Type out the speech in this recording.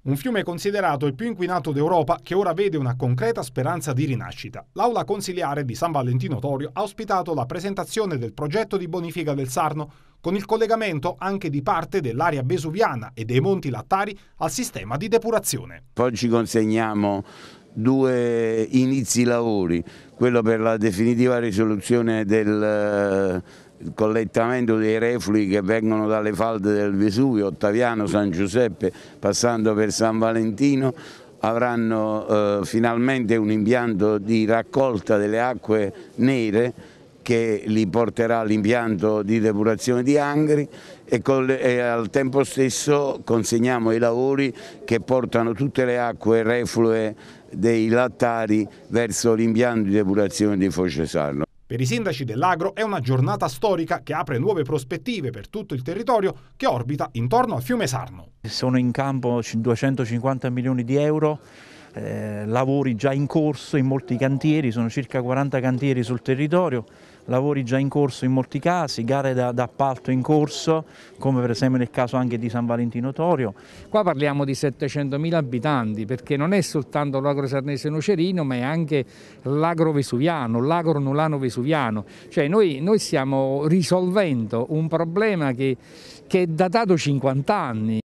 Un fiume considerato il più inquinato d'Europa che ora vede una concreta speranza di rinascita. L'aula consiliare di San Valentino Torio ha ospitato la presentazione del progetto di bonifica del Sarno con il collegamento anche di parte dell'area besuviana e dei monti lattari al sistema di depurazione. Poi ci consegniamo due inizi lavori, quello per la definitiva risoluzione del il collettamento dei reflui che vengono dalle falde del Vesuvio, Ottaviano, San Giuseppe, passando per San Valentino, avranno eh, finalmente un impianto di raccolta delle acque nere che li porterà all'impianto di depurazione di Angri e, le, e, al tempo stesso consegniamo i lavori che portano tutte le acque reflue dei lattari verso l'impianto di depurazione di Focesarno. Per i sindaci dell'Agro è una giornata storica che apre nuove prospettive per tutto il territorio che orbita intorno al fiume Sarno. Sono in campo 250 milioni di euro, eh, lavori già in corso in molti cantieri, sono circa 40 cantieri sul territorio, lavori già in corso in molti casi, gare d'appalto in corso, come per esempio nel caso anche di San Valentino Torio. Qua parliamo di 700.000 abitanti, perché non è soltanto l'agro sarnese nocerino, ma è anche l'agro vesuviano, l'agro nulano vesuviano. Cioè noi, noi, stiamo risolvendo un problema che, che è datato 50 anni.